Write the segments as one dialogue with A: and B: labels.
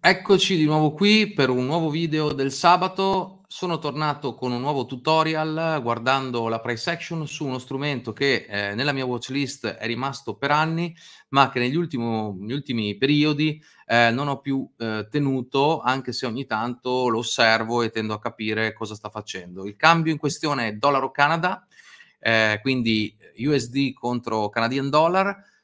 A: Eccoci di nuovo qui per un nuovo video del sabato. Sono tornato con un nuovo tutorial guardando la price action su uno strumento che eh, nella mia watchlist è rimasto per anni, ma che negli, ultimo, negli ultimi periodi eh, non ho più eh, tenuto, anche se ogni tanto lo osservo e tendo a capire cosa sta facendo. Il cambio in questione è dollaro-canada, eh, quindi USD contro Canadian dollar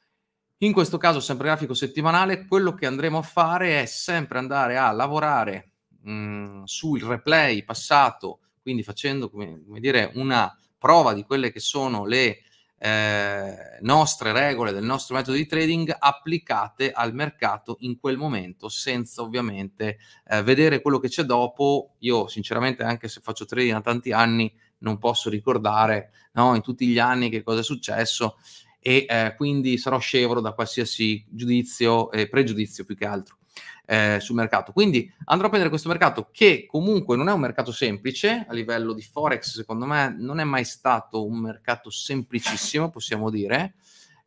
A: in questo caso, sempre grafico settimanale, quello che andremo a fare è sempre andare a lavorare mh, mm, sul replay passato, quindi facendo come, come, dire, una prova di quelle che sono le eh, nostre regole del nostro metodo di trading applicate al mercato in quel momento, senza ovviamente eh, vedere quello che c'è dopo. Io, sinceramente, anche se faccio trading da tanti anni, non posso ricordare no, in tutti gli anni che cosa è successo e eh, quindi sarò scevro da qualsiasi giudizio e eh, pregiudizio più che altro eh, sul mercato. Quindi andrò a prendere questo mercato che comunque non è un mercato semplice a livello di Forex, secondo me non è mai stato un mercato semplicissimo, possiamo dire.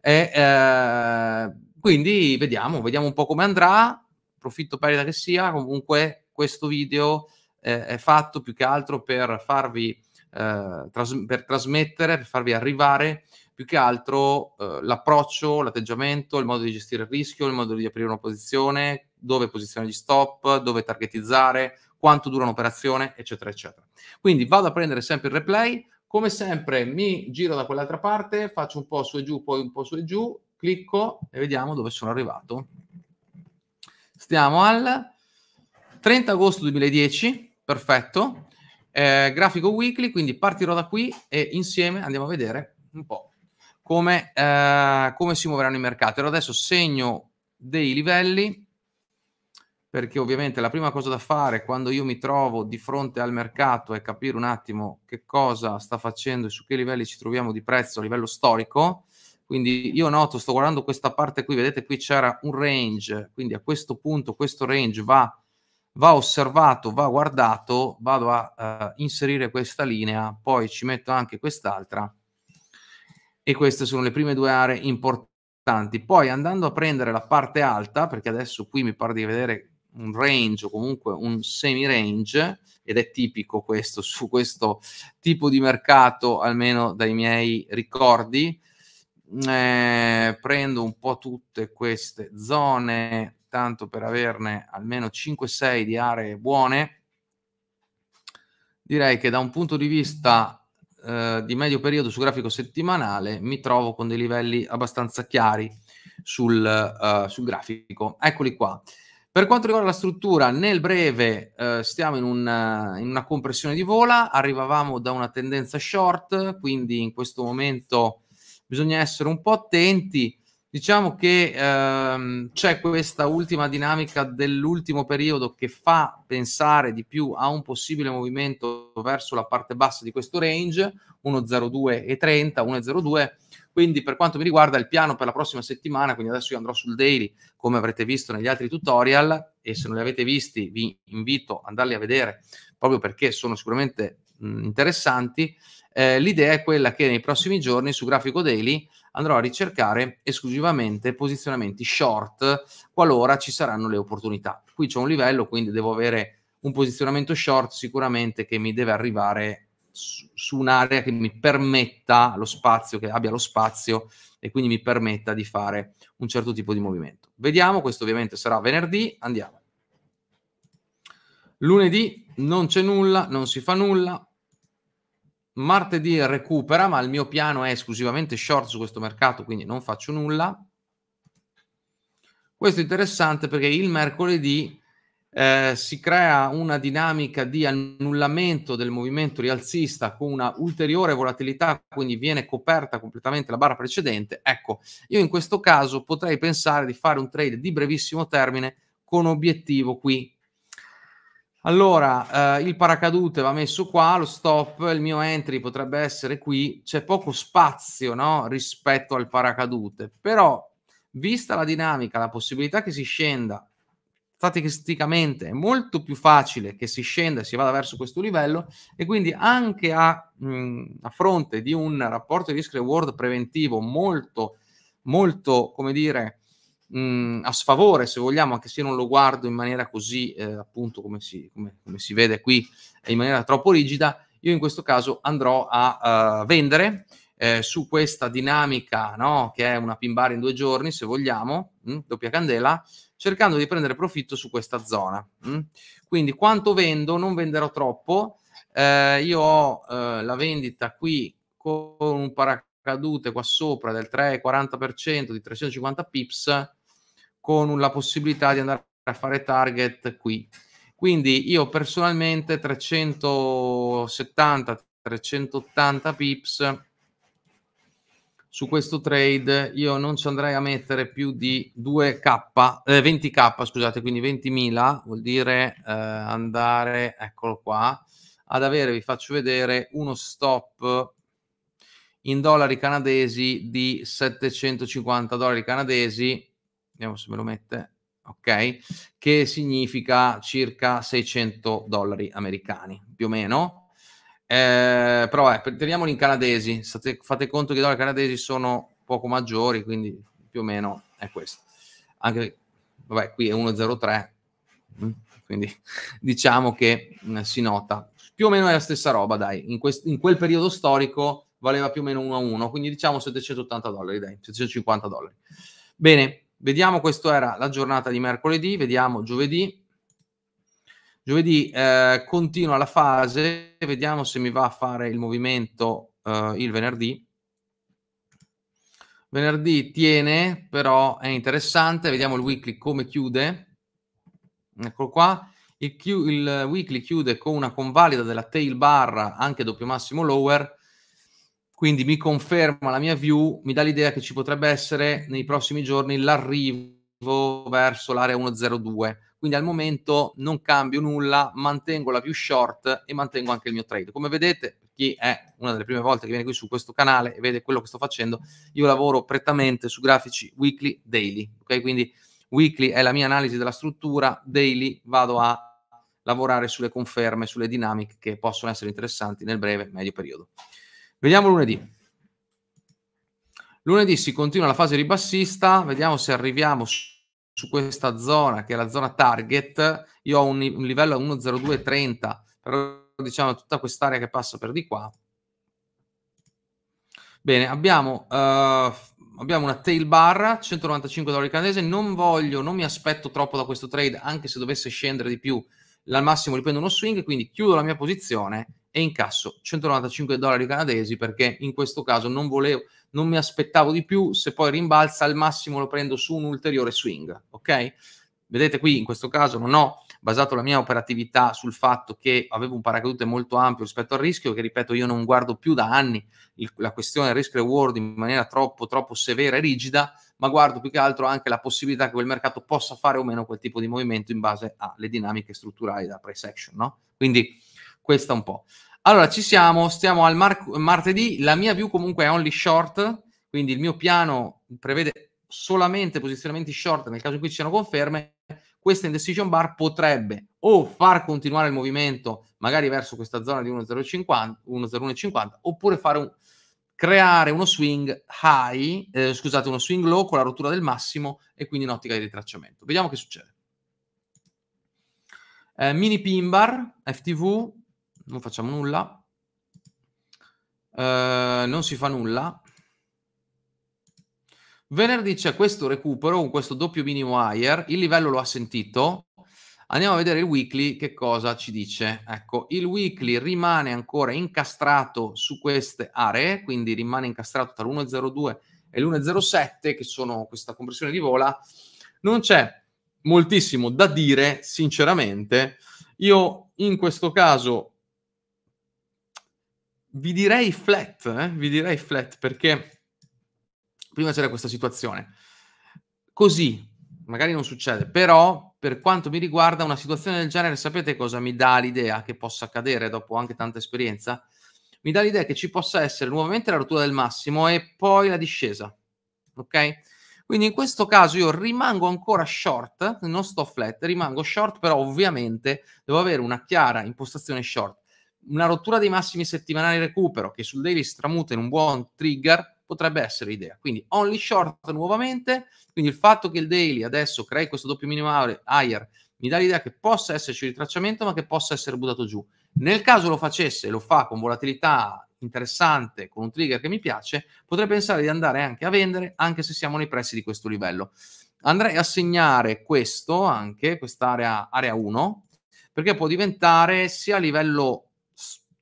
A: E, eh, quindi vediamo, vediamo un po' come andrà, profitto perdita che sia, comunque questo video eh, è fatto più che altro per farvi eh, per trasmettere, per farvi arrivare più che altro eh, l'approccio, l'atteggiamento, il modo di gestire il rischio, il modo di aprire una posizione, dove posizionare gli stop, dove targetizzare, quanto dura un'operazione, eccetera, eccetera. Quindi vado a prendere sempre il replay, come sempre mi giro da quell'altra parte, faccio un po' su e giù, poi un po' su e giù, clicco e vediamo dove sono arrivato. Stiamo al 30 agosto 2010, perfetto, eh, grafico weekly, quindi partirò da qui e insieme andiamo a vedere un po' come, eh, come si muoveranno i mercati. Allora adesso segno dei livelli perché ovviamente la prima cosa da fare quando io mi trovo di fronte al mercato è capire un attimo che cosa sta facendo e su che livelli ci troviamo di prezzo a livello storico. Quindi io noto, sto guardando questa parte qui, vedete qui c'era un range, quindi a questo punto questo range va, va osservato, va guardato, vado a uh, inserire questa linea, poi ci metto anche quest'altra e queste sono le prime due aree importanti. Poi andando a prendere la parte alta, perché adesso qui mi pare di vedere un range o comunque un semi-range, ed è tipico questo su questo tipo di mercato, almeno dai miei ricordi. Mm, eh, prendo un po' tutte queste zone, tanto per averne almeno 5-6 di aree buone. Direi che da un punto di vista eh, di medio periodo su grafico settimanale mi trovo con dei livelli abbastanza chiari sul, uh, sul grafico. Eccoli qua. Per quanto riguarda la struttura, nel breve eh, stiamo in una, eh, in una, compressione di vola, arrivavamo da una tendenza short, quindi in questo momento bisogna essere un po' attenti. Diciamo che ehm, c'è questa ultima dinamica dell'ultimo periodo che fa pensare di più a un possibile movimento verso la parte bassa di questo range, 1,02 e 30, 1,02. Quindi per quanto mi riguarda il piano per la prossima settimana, quindi adesso io andrò sul daily, come avrete visto negli altri tutorial, e se non li avete visti vi invito ad andarli a vedere, proprio perché sono sicuramente mh, interessanti. Eh, l'idea è quella che nei prossimi giorni su grafico daily andrò a ricercare esclusivamente posizionamenti short qualora ci saranno le opportunità. Qui c'è un livello, quindi devo avere un posizionamento short sicuramente che mi deve arrivare su, su un'area che mi permetta lo spazio, che abbia lo spazio e quindi mi permetta di fare un certo tipo di movimento. Vediamo, questo ovviamente sarà venerdì, andiamo. Lunedì non c'è nulla, non si fa nulla, Martedì recupera, ma il mio piano è esclusivamente short su questo mercato, quindi non faccio nulla. Questo è interessante perché il mercoledì eh, si crea una dinamica di annullamento del movimento rialzista con una ulteriore volatilità, quindi viene coperta completamente la barra precedente. Ecco, io in questo caso potrei pensare di fare un trade di brevissimo termine con obiettivo qui allora, eh, il paracadute va messo qua, lo stop, il mio entry potrebbe essere qui, c'è poco spazio no, rispetto al paracadute, però vista la dinamica, la possibilità che si scenda, statisticamente è molto più facile che si scenda e si vada verso questo livello e quindi anche a, mh, mm, a fronte di un rapporto di risk reward preventivo molto, molto, come dire, mh, mm, a sfavore, se vogliamo, anche se io non lo guardo in maniera così, eh, appunto, come si, come, come si, vede qui, eh, in maniera troppo rigida, io in questo caso andrò a uh, vendere eh, su questa dinamica, no? che è una pin bar in due giorni, se vogliamo, mh, mm, doppia candela, cercando di prendere profitto su questa zona. Mh. Mm. Quindi quanto vendo? Non venderò troppo. Eh, io ho eh, la vendita qui con un paraculo cadute qua sopra del 3,40% di 350 pips con la possibilità di andare a fare target qui. Quindi io personalmente 370-380 pips su questo trade io non ci andrei a mettere più di 2k, eh, 20k scusate, quindi 20.000 vuol dire eh, andare, eccolo qua, ad avere, vi faccio vedere, uno stop in dollari canadesi di 750 dollari canadesi, vediamo se me lo mette, ok? Che significa circa 600 dollari americani, più o meno. Eh, però eh, teniamoli in canadesi, State, fate conto che i dollari canadesi sono poco maggiori, quindi più o meno è questo. Anche, vabbè, qui è 1,03, mm, quindi diciamo che mh, eh, si nota. Più o meno è la stessa roba, dai, in, quest- in quel periodo storico valeva più o meno 1 a 1, quindi diciamo 780 dollari, dai, 750 dollari. Bene, vediamo, questa era la giornata di mercoledì, vediamo giovedì. Giovedì eh, continua la fase, vediamo se mi va a fare il movimento eh, il venerdì. Venerdì tiene, però è interessante, vediamo il weekly come chiude. Eccolo qua. Il, il weekly chiude con una convalida della tail bar anche doppio massimo lower quindi mi conferma la mia view, mi dà l'idea che ci potrebbe essere nei prossimi giorni l'arrivo verso l'area 102. Quindi al momento non cambio nulla, mantengo la view short e mantengo anche il mio trade. Come vedete, chi è una delle prime volte che viene qui su questo canale e vede quello che sto facendo, io lavoro prettamente su grafici weekly, daily. Ok, quindi weekly è la mia analisi della struttura, daily vado a lavorare sulle conferme, sulle dinamiche che possono essere interessanti nel breve, medio periodo. Vediamo lunedì. Lunedì si continua la fase ribassista, vediamo se arriviamo su questa zona che è la zona target. Io ho un, un livello a 1,0230, però diciamo tutta quest'area che passa per di qua. Bene, abbiamo, uh, abbiamo una tail bar, 195 dollari canadese. Non voglio, non mi aspetto troppo da questo trade, anche se dovesse scendere di più, al massimo riprendo uno swing, quindi chiudo la mia posizione e incasso 195 dollari canadesi perché in questo caso non volevo, non mi aspettavo di più, se poi rimbalza al massimo lo prendo su un ulteriore swing, ok? Vedete qui in questo caso non ho basato la mia operatività sul fatto che avevo un paracadute molto ampio rispetto al rischio, che ripeto io non guardo più da anni il, la questione risk reward in maniera troppo, troppo severa e rigida, ma guardo più che altro anche la possibilità che quel mercato possa fare o meno quel tipo di movimento in base alle dinamiche strutturali da price action, no? Quindi questa un po'. Allora, ci siamo, stiamo al mar- martedì. La mia view comunque è only short, quindi il mio piano prevede solamente posizionamenti short nel caso in cui ci siano conferme. Questa indecision bar potrebbe o far continuare il movimento magari verso questa zona di 1,0150 oppure fare un, creare uno swing high, eh, scusate, uno swing low con la rottura del massimo e quindi in ottica di ritracciamento. Vediamo che succede. Eh, mini bar, FTV, non facciamo nulla. Eh, non si fa nulla. Venerdì c'è questo recupero con questo doppio minimo higher, il livello lo ha sentito. Andiamo a vedere il weekly che cosa ci dice. Ecco, il weekly rimane ancora incastrato su queste aree, quindi rimane incastrato tra l'1.02 e l'1.07 che sono questa compressione di vola. Non c'è moltissimo da dire, sinceramente. Io in questo caso vi direi flat, eh? vi direi flat perché prima c'era questa situazione. Così, magari non succede, però per quanto mi riguarda una situazione del genere, sapete cosa mi dà l'idea che possa accadere dopo anche tanta esperienza? Mi dà l'idea che ci possa essere nuovamente la rottura del massimo e poi la discesa. Ok? Quindi in questo caso io rimango ancora short, non sto flat, rimango short, però ovviamente devo avere una chiara impostazione short una rottura dei massimi settimanali recupero che sul daily stramuta in un buon trigger potrebbe essere l'idea. Quindi only short nuovamente, quindi il fatto che il daily adesso crei questo doppio minimale higher mi dà l'idea che possa esserci ritracciamento ma che possa essere buttato giù. Nel caso lo facesse, e lo fa con volatilità interessante, con un trigger che mi piace, potrei pensare di andare anche a vendere anche se siamo nei pressi di questo livello. Andrei a segnare questo anche, quest'area area 1, perché può diventare sia a livello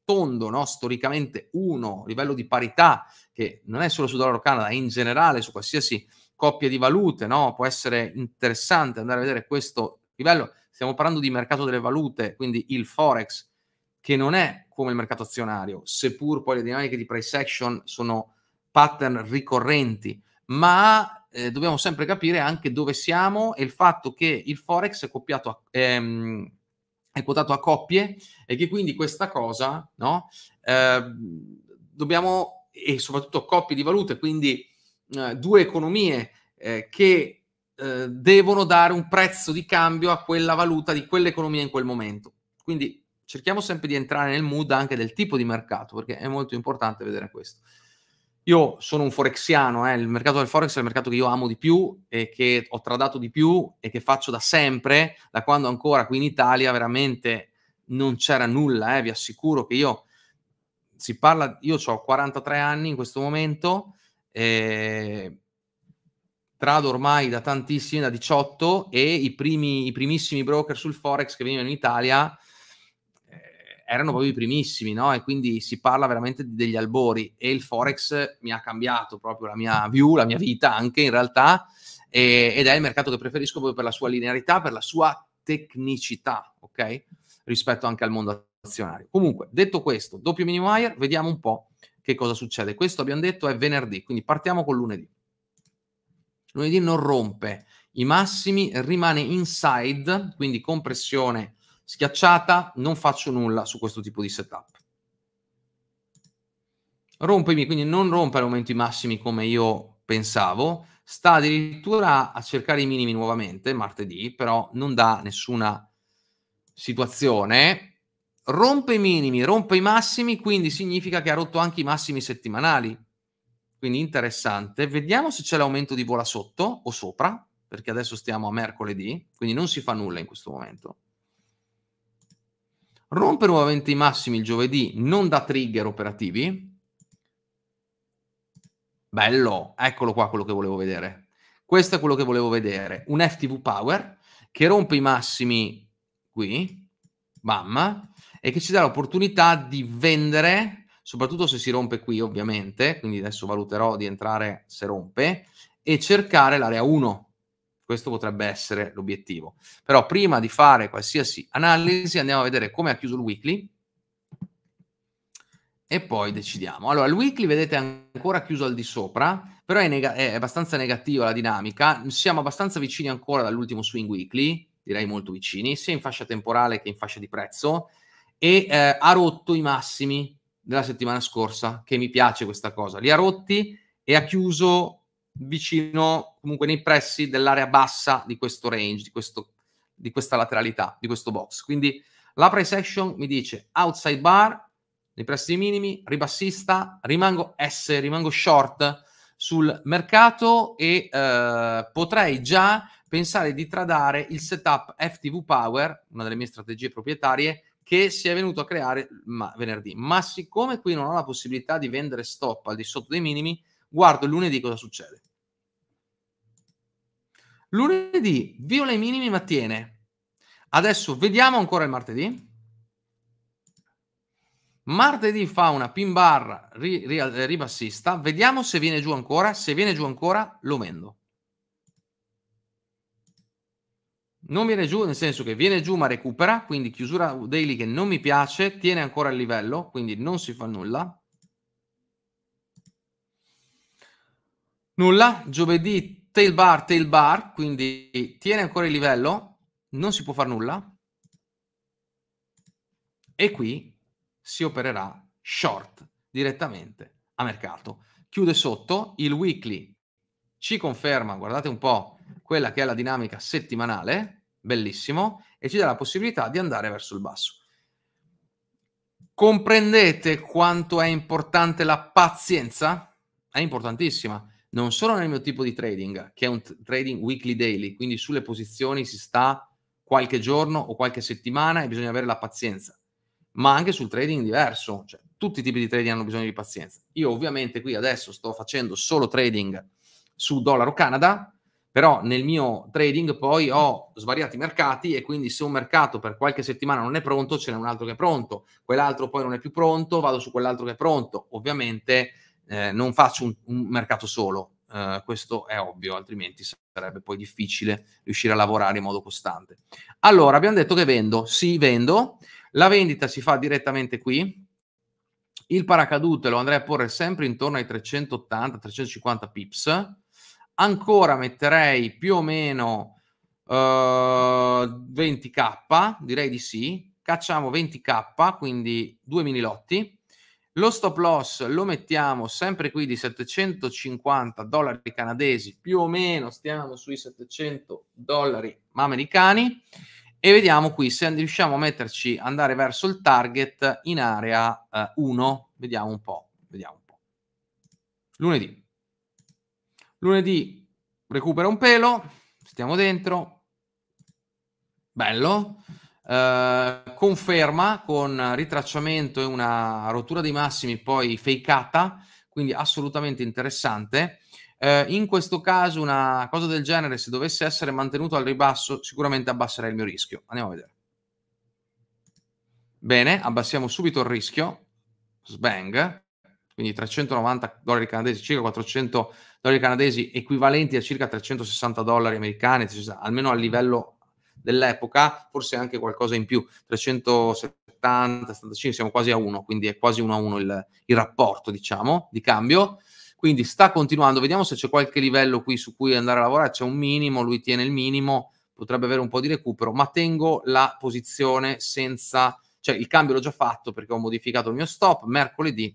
A: tondo, no? storicamente uno, livello di parità, che non è solo su dollaro Canada, in generale su qualsiasi coppia di valute, no? può essere interessante andare a vedere questo livello. Stiamo parlando di mercato delle valute, quindi il forex, che non è come il mercato azionario, seppur poi le dinamiche di price action sono pattern ricorrenti, ma eh, dobbiamo sempre capire anche dove siamo e il fatto che il forex è, a, ehm, è quotato a coppie e che quindi questa cosa, no? Eh, dobbiamo, e soprattutto coppie di valute, quindi eh, due economie eh, che eh, devono dare un prezzo di cambio a quella valuta di quell'economia in quel momento. Quindi cerchiamo sempre di entrare nel mood anche del tipo di mercato, perché è molto importante vedere questo. Io sono un forexiano, eh, il mercato del forex è il mercato che io amo di più e che ho tradato di più e che faccio da sempre, da quando ancora qui in Italia veramente non c'era nulla, eh, vi assicuro che io si parla, io ho 43 anni in questo momento, eh, trado ormai da tantissimi, da 18 e i, primi, i primissimi broker sul forex che venivano in Italia erano proprio i primissimi, no? E quindi si parla veramente degli albori e il Forex mi ha cambiato proprio la mia view, la mia vita anche in realtà, e, ed è il mercato che preferisco proprio per la sua linearità, per la sua tecnicità, ok? Rispetto anche al mondo azionario. Comunque, detto questo, doppio mini wire, vediamo un po' che cosa succede. Questo abbiamo detto è venerdì, quindi partiamo con lunedì. Lunedì non rompe i massimi, rimane inside, quindi compressione schiacciata, non faccio nulla su questo tipo di setup. Rompimi, quindi non rompe al momento i massimi come io pensavo, sta addirittura a cercare i minimi nuovamente martedì, però non dà nessuna situazione. Rompe i minimi, rompe i massimi, quindi significa che ha rotto anche i massimi settimanali. Quindi interessante. Vediamo se c'è l'aumento di vola sotto o sopra, perché adesso stiamo a mercoledì, quindi non si fa nulla in questo momento rompe nuovamente i massimi il giovedì non da trigger operativi. Bello, eccolo qua quello che volevo vedere. Questo è quello che volevo vedere. Un FTV Power che rompe i massimi qui, bam, e che ci dà l'opportunità di vendere, soprattutto se si rompe qui ovviamente, quindi adesso valuterò di entrare se rompe, e cercare l'area 1. Questo potrebbe essere l'obiettivo. Però prima di fare qualsiasi analisi andiamo a vedere come ha chiuso il weekly e poi decidiamo. Allora, il weekly vedete ancora chiuso al di sopra, però è, neg- è abbastanza negativa la dinamica. Siamo abbastanza vicini ancora dall'ultimo swing weekly, direi molto vicini, sia in fascia temporale che in fascia di prezzo, e eh, ha rotto i massimi della settimana scorsa, che mi piace questa cosa. Li ha rotti e ha chiuso vicino, comunque nei pressi dell'area bassa di questo range, di, questo, di questa lateralità, di questo box. Quindi la price action mi dice outside bar, nei pressi minimi, ribassista, rimango S, rimango short sul mercato e eh, potrei già pensare di tradare il setup FTV Power, una delle mie strategie proprietarie, che si è venuto a creare ma venerdì. Ma siccome qui non ho la possibilità di vendere stop al di sotto dei minimi, Guardo lunedì cosa succede. Lunedì viola i minimi ma tiene. Adesso vediamo ancora il martedì. Martedì fa una pin bar ri, ri, eh, ribassista. Vediamo se viene giù ancora. Se viene giù ancora, lo vendo. Non viene giù, nel senso che viene giù ma recupera, quindi chiusura daily che non mi piace, tiene ancora il livello, quindi non si fa nulla. Nulla, giovedì tail bar, tail bar, quindi tiene ancora il livello, non si può fare nulla. E qui si opererà short direttamente a mercato. Chiude sotto, il weekly ci conferma, guardate un po', quella che è la dinamica settimanale, bellissimo, e ci dà la possibilità di andare verso il basso. Comprendete quanto è importante la pazienza? È importantissima non solo nel mio tipo di trading, che è un trading weekly daily, quindi sulle posizioni si sta qualche giorno o qualche settimana e bisogna avere la pazienza, ma anche sul trading diverso, cioè tutti i tipi di trading hanno bisogno di pazienza. Io ovviamente qui adesso sto facendo solo trading su dollaro Canada, però nel mio trading poi ho svariati mercati e quindi se un mercato per qualche settimana non è pronto, ce n'è un altro che è pronto, quell'altro poi non è più pronto, vado su quell'altro che è pronto. Ovviamente eh, non faccio un, un mercato solo, eh, questo è ovvio, altrimenti sarebbe poi difficile riuscire a lavorare in modo costante. Allora, abbiamo detto che vendo, sì, vendo, la vendita si fa direttamente qui, il paracadute lo andrei a porre sempre intorno ai 380-350 pips, ancora metterei più o meno uh, eh, 20k, direi di sì, cacciamo 20k, quindi due mini lotti, lo stop loss lo mettiamo sempre qui di 750 dollari canadesi, più o meno stiamo sui 700 dollari americani e vediamo qui se riusciamo a metterci, andare verso il target in area 1. Eh, vediamo un po', vediamo un po'. Lunedì. Lunedì recupera un pelo, stiamo dentro. Bello. Eh, conferma con ritracciamento e una rottura dei massimi poi fakeata, quindi assolutamente interessante. Eh, in questo caso una cosa del genere, se dovesse essere mantenuto al ribasso, sicuramente abbasserei il mio rischio. Andiamo a vedere. Bene, abbassiamo subito il rischio. Sbang, quindi 390 dollari canadesi, circa 400 dollari canadesi equivalenti a circa 360 dollari americani, cioè, almeno a livello dell'epoca, forse anche qualcosa in più, 370, 75, siamo quasi a 1, quindi è quasi 1 a 1 il, il rapporto, diciamo, di cambio. Quindi sta continuando, vediamo se c'è qualche livello qui su cui andare a lavorare, c'è un minimo, lui tiene il minimo, potrebbe avere un po' di recupero, ma tengo la posizione senza, cioè il cambio l'ho già fatto perché ho modificato il mio stop, mercoledì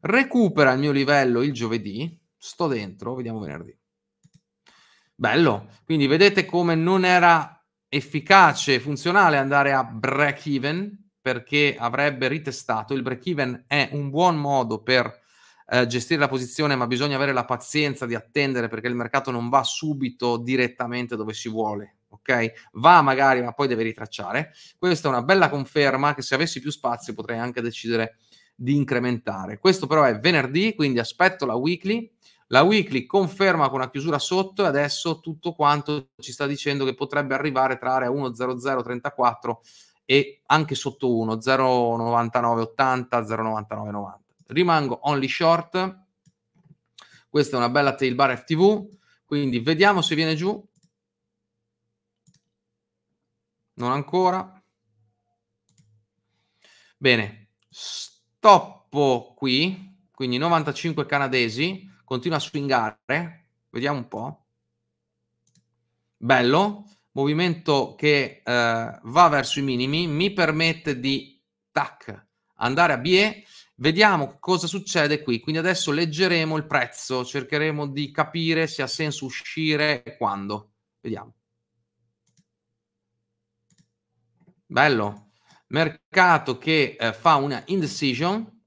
A: recupera il mio livello il giovedì, sto dentro, vediamo venerdì. Bello. Quindi vedete come non era efficace e funzionale andare a break even perché avrebbe ritestato. Il break even è un buon modo per eh, gestire la posizione, ma bisogna avere la pazienza di attendere perché il mercato non va subito direttamente dove si vuole. Ok? Va magari, ma poi deve ritracciare. Questa è una bella conferma che se avessi più spazio potrei anche decidere di incrementare. Questo però è venerdì, quindi aspetto la weekly la weekly conferma con una chiusura sotto e adesso tutto quanto ci sta dicendo che potrebbe arrivare tra area 10034 e anche sotto 1, 0,9980, 0,9990. Rimango only short. Questa è una bella tail bar FTV, quindi vediamo se viene giù. Non ancora. Bene, stoppo qui, quindi 95 canadesi Continua a swingare. Vediamo un po'. Bello. Movimento che eh, va verso i minimi. Mi permette di tac, andare a BE. Vediamo cosa succede qui. Quindi adesso leggeremo il prezzo. Cercheremo di capire se ha senso uscire e quando. Vediamo. Bello mercato che eh, fa una indecision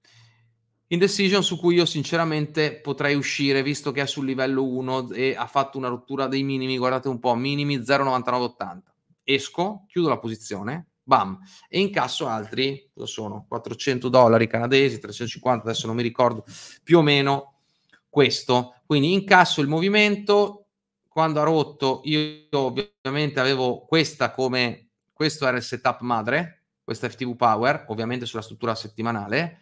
A: Indecision su cui io sinceramente potrei uscire visto che è sul livello 1 e ha fatto una rottura dei minimi, guardate un po', minimi 0,9980. Esco, chiudo la posizione, bam, e incasso altri, cosa sono? 400 dollari canadesi, 350, adesso non mi ricordo, più o meno questo. Quindi incasso il movimento, quando ha rotto io ovviamente avevo questa come, questo era il setup madre, questa FTV Power, ovviamente sulla struttura settimanale,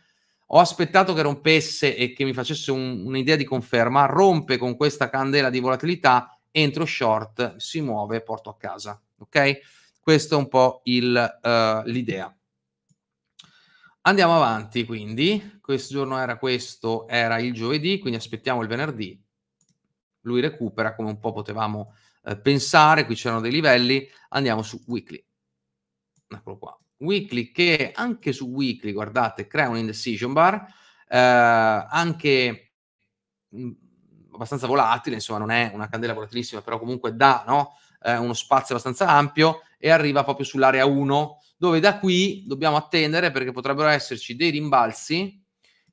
A: ho aspettato che rompesse e che mi facesse un, un'idea di conferma, rompe con questa candela di volatilità, entro short, si muove, porto a casa, ok? Questo è un po' il, uh, l'idea. Andiamo avanti quindi, questo giorno era questo, era il giovedì, quindi aspettiamo il venerdì, lui recupera come un po' potevamo eh, pensare, qui c'erano dei livelli, andiamo su weekly, eccolo qua, Weekly che anche su Weekly, guardate, crea un indecision bar, eh, anche mm, abbastanza volatile, insomma non è una candela volatilissima, però comunque dà no, eh, uno spazio abbastanza ampio e arriva proprio sull'area 1, dove da qui dobbiamo attendere perché potrebbero esserci dei rimbalzi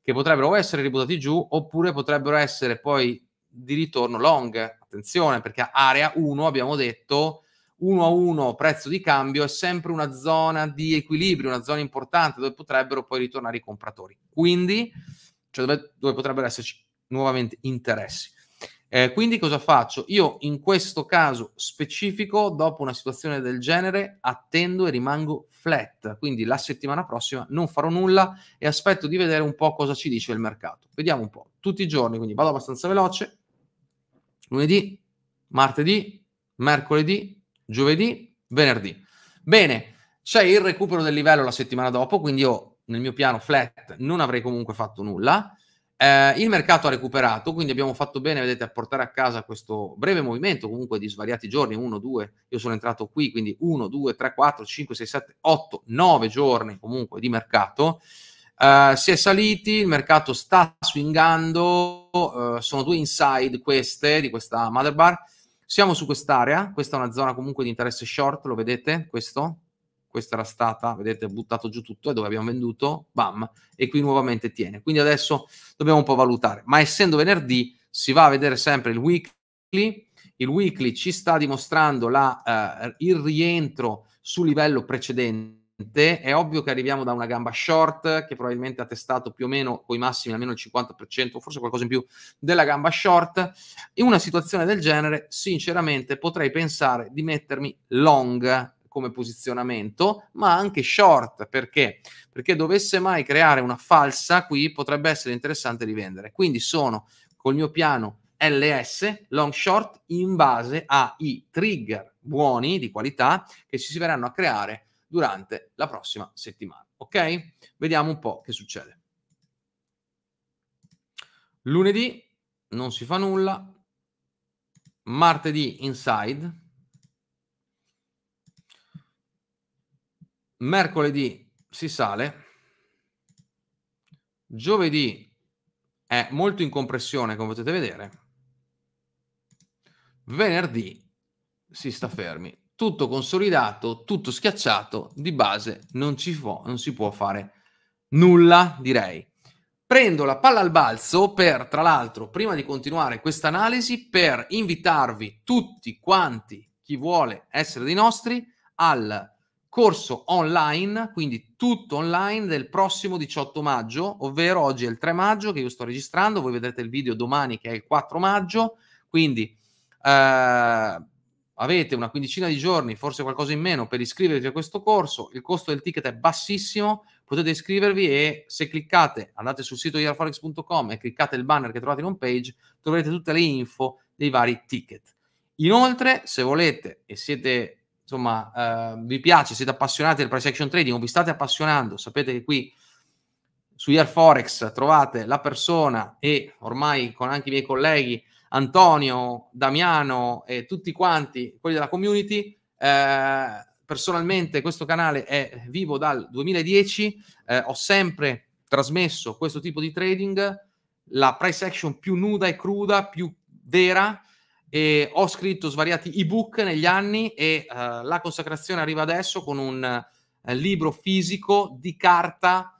A: che potrebbero essere ributati giù oppure potrebbero essere poi di ritorno long. Attenzione perché area 1 abbiamo detto 1 a 1 prezzo di cambio è sempre una zona di equilibrio, una zona importante dove potrebbero poi ritornare i compratori. Quindi, cioè dove, dove potrebbero esserci nuovamente interessi. Eh, quindi cosa faccio? Io in questo caso specifico, dopo una situazione del genere, attendo e rimango flat. Quindi la settimana prossima non farò nulla e aspetto di vedere un po' cosa ci dice il mercato. Vediamo un po'. Tutti i giorni, quindi vado abbastanza veloce. Lunedì, martedì, mercoledì, giovedì, venerdì. Bene, c'è il recupero del livello la settimana dopo, quindi io nel mio piano flat non avrei comunque fatto nulla. Eh, il mercato ha recuperato, quindi abbiamo fatto bene, vedete, a portare a casa questo breve movimento comunque di svariati giorni, 1, 2, io sono entrato qui, quindi 1, 2, 3, 4, 5, 6, 7, 8, 9 giorni comunque di mercato. Eh, si è saliti, il mercato sta swingando, eh, sono due inside queste di questa mother bar siamo su quest'area, questa è una zona comunque di interesse short, lo vedete? Questo? Questa era stata, vedete, buttato giù tutto, è dove abbiamo venduto, bam, e qui nuovamente tiene. Quindi adesso dobbiamo un po' valutare. Ma essendo venerdì, si va a vedere sempre il weekly, il weekly ci sta dimostrando la, eh, il rientro sul livello precedente, è ovvio che arriviamo da una gamba short che probabilmente ha testato più o meno coi massimi almeno il 50% forse qualcosa in più della gamba short. In una situazione del genere, sinceramente, potrei pensare di mettermi long come posizionamento, ma anche short perché perché dovesse mai creare una falsa qui potrebbe essere interessante rivendere. Quindi sono col mio piano LS long short in base ai trigger buoni di qualità che ci si verranno a creare durante la prossima settimana. Ok? Vediamo un po' che succede. Lunedì non si fa nulla. Martedì inside. Mercoledì si sale. Giovedì è molto in compressione, come potete vedere. Venerdì si sta fermi tutto consolidato, tutto schiacciato, di base non, ci fo- non si può fare nulla, direi. Prendo la palla al balzo per, tra l'altro, prima di continuare questa analisi, per invitarvi tutti quanti, chi vuole essere dei nostri, al corso online, quindi tutto online del prossimo 18 maggio, ovvero oggi è il 3 maggio che io sto registrando, voi vedrete il video domani che è il 4 maggio, quindi eh, avete una quindicina di giorni, forse qualcosa in meno, per iscrivervi a questo corso. Il costo del ticket è bassissimo, potete iscrivervi e se cliccate, andate sul sito iarforex.com e cliccate il banner che trovate in home page, troverete tutte le info dei vari ticket. Inoltre, se volete e siete, insomma, eh, vi piace, siete appassionati del price action trading o vi state appassionando, sapete che qui su iarforex trovate la persona e ormai con anche i miei colleghi Antonio, Damiano e tutti quanti, quelli della community. Eh, personalmente questo canale è vivo dal 2010, eh, ho sempre trasmesso questo tipo di trading, la price action più nuda e cruda, più vera, e ho scritto svariati ebook negli anni e eh, la consacrazione arriva adesso con un eh, libro fisico di carta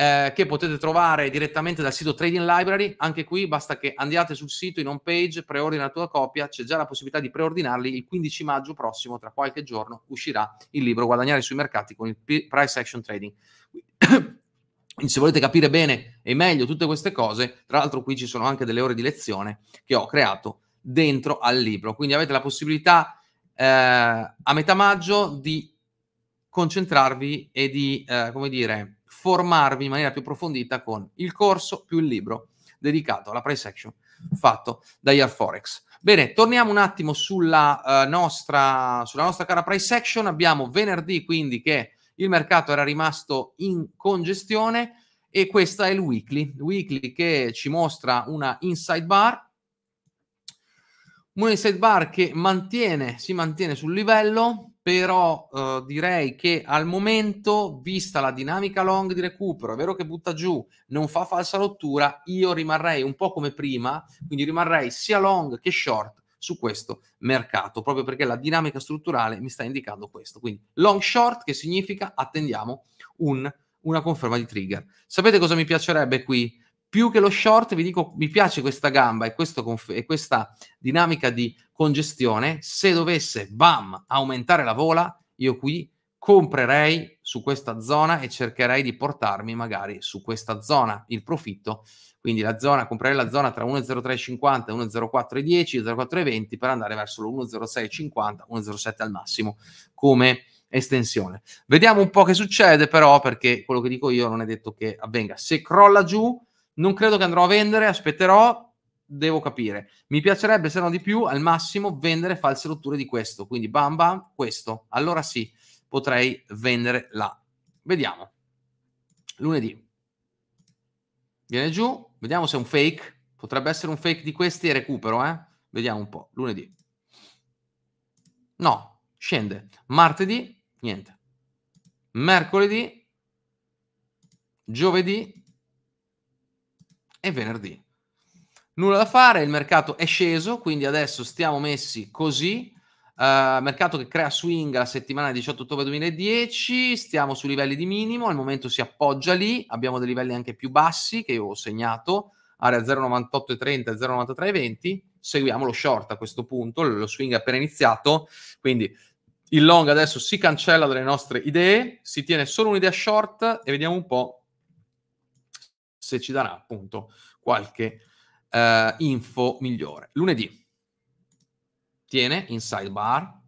A: eh, che potete trovare direttamente dal sito Trading Library. Anche qui basta che andiate sul sito in home page, preordina la tua copia, c'è già la possibilità di preordinarli. Il 15 maggio prossimo, tra qualche giorno, uscirà il libro Guadagnare sui mercati con il Price Action Trading. Quindi se volete capire bene e meglio tutte queste cose, tra l'altro qui ci sono anche delle ore di lezione che ho creato dentro al libro. Quindi avete la possibilità eh, a metà maggio di concentrarvi e di, eh, come dire, formarvi in maniera più approfondita con il corso più il libro dedicato alla price action fatto da Year Forex. Bene, torniamo un attimo sulla, uh, nostra, sulla nostra cara price action. Abbiamo venerdì quindi che il mercato era rimasto in congestione e questo è il weekly, weekly che ci mostra una inside bar, un inside bar che mantiene, si mantiene sul livello, però eh, direi che al momento, vista la dinamica long di recupero, è vero che butta giù, non fa falsa rottura, io rimarrei un po' come prima, quindi rimarrei sia long che short su questo mercato, proprio perché la dinamica strutturale mi sta indicando questo. Quindi long short che significa attendiamo un, una conferma di trigger. Sapete cosa mi piacerebbe qui? più che lo short, vi dico, mi piace questa gamba e, conf- e questa dinamica di congestione. Se dovesse, bam, aumentare la vola, io qui comprerei su questa zona e cercherei di portarmi magari su questa zona il profitto. Quindi la zona, comprerei la zona tra 1,0350 e 1,0410, 0,420 per andare verso l'1,0650, 1,07 al massimo come estensione. Vediamo un po' che succede però perché quello che dico io non è detto che avvenga. Se crolla giù, non credo che andrò a vendere, aspetterò, devo capire. Mi piacerebbe, se no di più, al massimo vendere false rotture di questo, quindi bam bam, questo. Allora sì, potrei vendere là. Vediamo. Lunedì. Viene giù, vediamo se è un fake. Potrebbe essere un fake di questi e recupero, eh? Vediamo un po'. Lunedì. No, scende. Martedì, niente. Mercoledì, giovedì, e venerdì. Nulla da fare, il mercato è sceso, quindi adesso stiamo messi così. Uh, mercato che crea swing la settimana 18 ottobre 2010, stiamo su livelli di minimo, al momento si appoggia lì, abbiamo dei livelli anche più bassi che io ho segnato, area 0,98,30 0,93,20, seguiamo lo short a questo punto, lo swing è appena iniziato, quindi il long adesso si cancella dalle nostre idee, si tiene solo un'idea short e vediamo un po' se ci darà appunto qualche eh, info migliore. Lunedì tiene inside bar,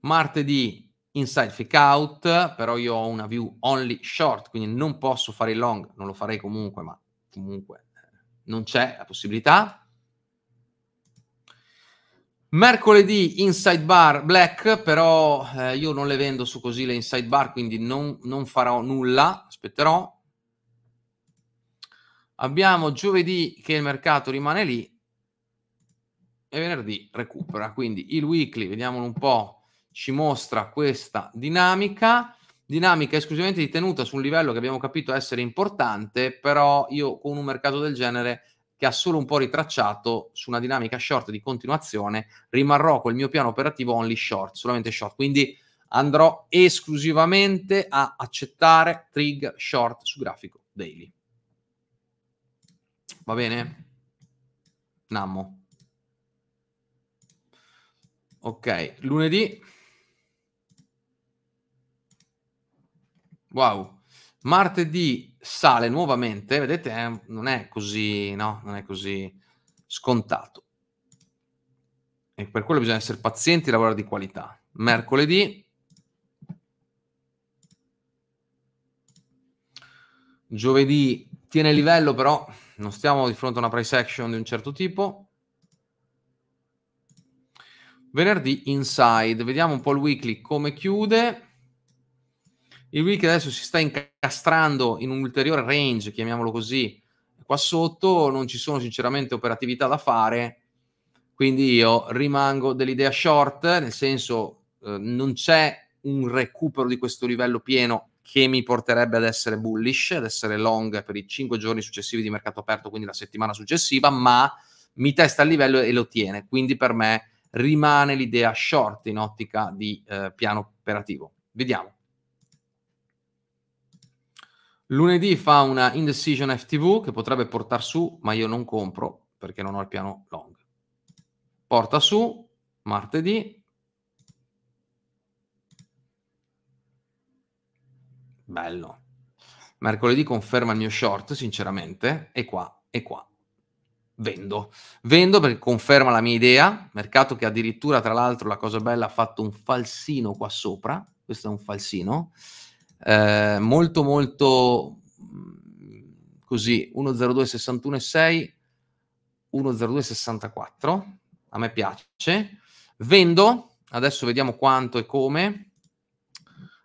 A: martedì inside fake out, però io ho una view only short, quindi non posso fare il long, non lo farei comunque, ma comunque eh, non c'è la possibilità. Mercoledì inside bar black, però eh, io non le vendo su così le inside bar, quindi non, non farò nulla, aspetterò. Abbiamo giovedì che il mercato rimane lì e venerdì recupera. Quindi il weekly, vediamolo un po', ci mostra questa dinamica. Dinamica esclusivamente di tenuta su un livello che abbiamo capito essere importante, però io con un mercato del genere che ha solo un po' ritracciato su una dinamica short di continuazione, rimarrò col mio piano operativo only short, solamente short. Quindi andrò esclusivamente a accettare trigger short su grafico daily. Va bene? Nammo. Ok, lunedì. Wow. Martedì sale nuovamente, vedete, eh, non è così, no, non è così scontato. E per quello bisogna essere pazienti e lavorare di qualità. Mercoledì giovedì tiene livello però non stiamo di fronte a una price action di un certo tipo. Venerdì inside, vediamo un po' il weekly come chiude. Il weekly adesso si sta incastrando in un ulteriore range, chiamiamolo così, qua sotto, non ci sono sinceramente operatività da fare, quindi io rimango dell'idea short, nel senso eh, non c'è un recupero di questo livello pieno che mi porterebbe ad essere bullish, ad essere long per i 5 giorni successivi di mercato aperto, quindi la settimana successiva, ma mi testa il livello e lo tiene. Quindi per me rimane l'idea short in ottica di eh, piano operativo. Vediamo. Lunedì fa una indecision FTV che potrebbe portare su, ma io non compro perché non ho il piano long. Porta su martedì, Bello. Mercoledì conferma il mio short, sinceramente, e qua, e qua. Vendo. Vendo perché conferma la mia idea. Mercato che addirittura, tra l'altro, la cosa bella ha fatto un falsino qua sopra. Questo è un falsino. Eh, molto, molto mm, così. 1,02,61,6, 1,02,64. A me piace. Vendo. Adesso vediamo quanto e come.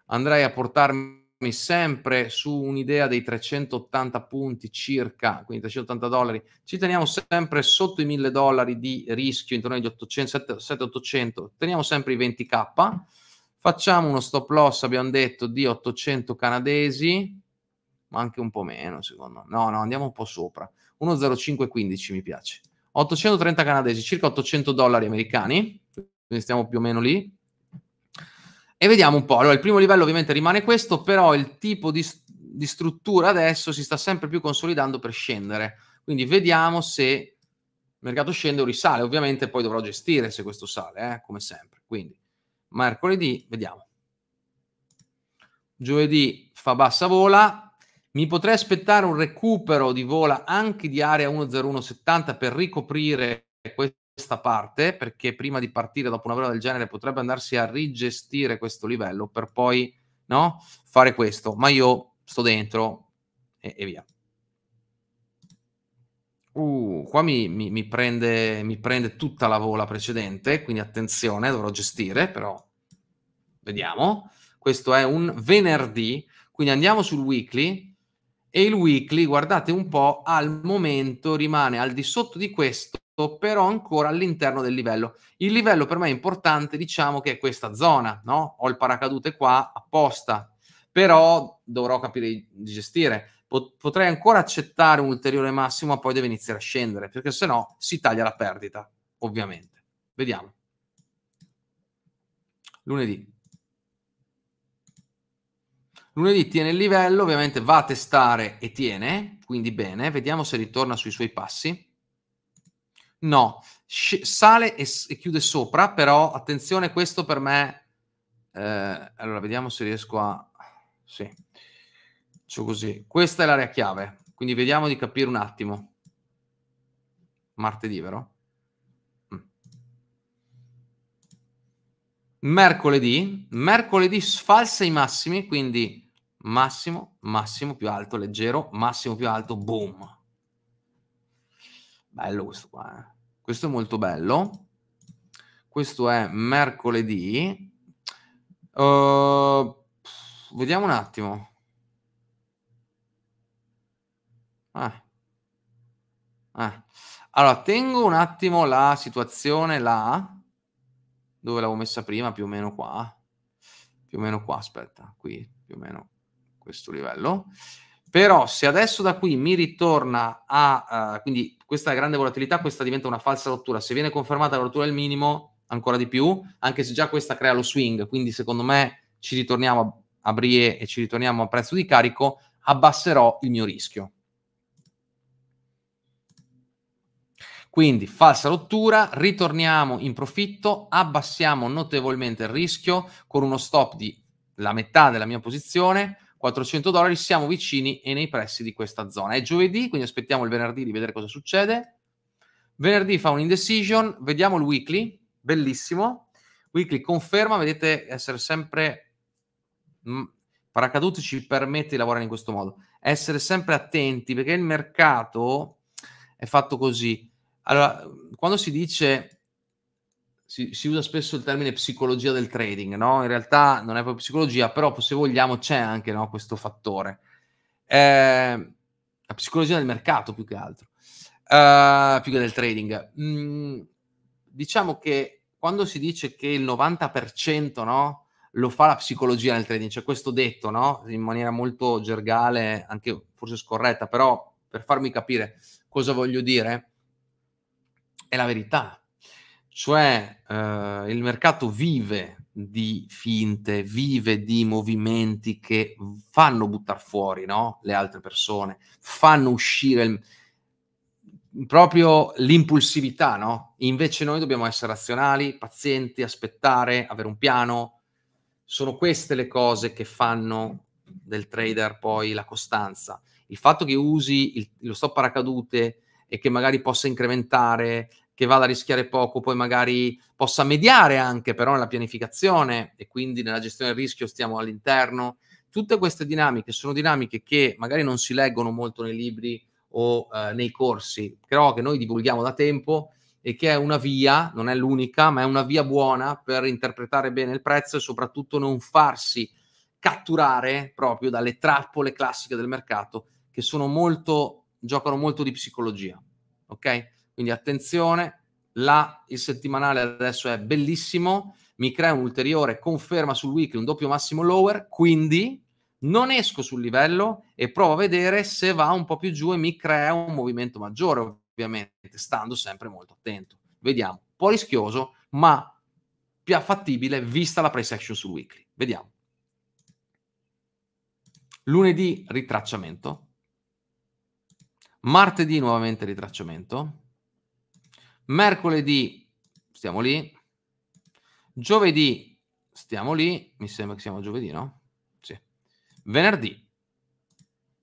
A: Andrei a portarmi sempre su un'idea dei 380 punti circa, quindi 380 dollari, ci teniamo sempre sotto i 1000 dollari di rischio, intorno agli 700-800, teniamo sempre i 20k, facciamo uno stop loss, abbiamo detto, di 800 canadesi, ma anche un po' meno secondo me, no, no, andiamo un po' sopra, 1,0515 mi piace, 830 canadesi, circa 800 dollari americani, quindi stiamo più o meno lì, e vediamo un po'. Allora, il primo livello ovviamente rimane questo, però il tipo di, di struttura adesso si sta sempre più consolidando per scendere. Quindi vediamo se il mercato scende o risale. Ovviamente poi dovrò gestire se questo sale, eh, come sempre. Quindi mercoledì, vediamo. Giovedì fa bassa vola. Mi potrei aspettare un recupero di vola anche di area 10170 per ricoprire questo questa parte perché prima di partire dopo una prova del genere potrebbe andarsi a rigestire questo livello per poi no, fare questo, ma io sto dentro e, e via. Uh, qua mi, mi, mi, prende, mi prende tutta la vola precedente, quindi attenzione, dovrò gestire, però vediamo. Questo è un venerdì, quindi andiamo sul weekly e il weekly, guardate un po', al momento rimane al di sotto di questo però ancora all'interno del livello. Il livello per me è importante, diciamo che è questa zona, no? Ho il paracadute qua apposta, però dovrò capire di gestire. Potrei ancora accettare un ulteriore massimo, ma poi deve iniziare a scendere, perché se no si taglia la perdita, ovviamente. Vediamo. Lunedì. Lunedì tiene il livello, ovviamente va a testare e tiene, quindi bene. Vediamo se ritorna sui suoi passi. No, Sci- sale e, e, chiude sopra, però attenzione, questo per me... Eh, allora, vediamo se riesco a... Sì, faccio così. Questa è l'area chiave, quindi vediamo di capire un attimo. Martedì, vero? Mm. Mercoledì, mercoledì sfalsa i massimi, quindi massimo, massimo più alto, leggero, massimo più alto, boom. Bello questo qua, eh. Questo è molto bello. Questo è mercoledì. Uh, vediamo un attimo. Ah. Ah. Allora, tengo un attimo la situazione là, dove l'avevo messa prima, più o meno qua. Più o meno qua, aspetta, qui, più o meno questo livello. Però se adesso da qui mi ritorna a... Uh, quindi questa grande volatilità, questa diventa una falsa rottura. Se viene confermata la rottura del minimo, ancora di più, anche se già questa crea lo swing, quindi secondo me ci ritorniamo a Brie e ci ritorniamo a prezzo di carico, abbasserò il mio rischio. Quindi falsa rottura, ritorniamo in profitto, abbassiamo notevolmente il rischio con uno stop di la metà della mia posizione, 400 dollari, siamo vicini e nei pressi di questa zona. È giovedì, quindi aspettiamo il venerdì di vedere cosa succede. Venerdì fa un indecision, vediamo il weekly, bellissimo. Weekly conferma, vedete essere sempre mh, mm, Paracadute ci permette di lavorare in questo modo, essere sempre attenti perché il mercato è fatto così. Allora, quando si dice si, si, usa spesso il termine psicologia del trading, no? In realtà non è proprio psicologia, però se vogliamo c'è anche no, questo fattore. Eh, la psicologia del mercato più che altro, eh, più che del trading. Mm, diciamo che quando si dice che il 90% no, lo fa la psicologia nel trading, c'è questo detto no? in maniera molto gergale, anche forse scorretta, però per farmi capire cosa voglio dire, è la verità cioè eh, il mercato vive di finte, vive di movimenti che fanno buttare fuori no? le altre persone, fanno uscire il, proprio l'impulsività, no? Invece noi dobbiamo essere razionali, pazienti, aspettare, avere un piano. Sono queste le cose che fanno del trader poi la costanza. Il fatto che usi il, lo stop paracadute e che magari possa incrementare che vada a rischiare poco, poi magari possa mediare anche però nella pianificazione e quindi nella gestione del rischio stiamo all'interno. Tutte queste dinamiche sono dinamiche che magari non si leggono molto nei libri o eh, nei corsi, però che noi divulghiamo da tempo e che è una via, non è l'unica, ma è una via buona per interpretare bene il prezzo e soprattutto non farsi catturare proprio dalle trappole classiche del mercato che sono molto giocano molto di psicologia, ok? Quindi attenzione, là il settimanale adesso è bellissimo, mi crea un'ulteriore conferma sul weekly, un doppio massimo lower, quindi non esco sul livello e provo a vedere se va un po' più giù e mi crea un movimento maggiore, ovviamente, stando sempre molto attento. Vediamo, un po' rischioso, ma più affattibile vista la price action sul weekly. Vediamo. Lunedì ritracciamento. Martedì nuovamente ritracciamento. Mercoledì stiamo lì. Giovedì stiamo lì. Mi sembra che siamo giovedì, no? Sì. Venerdì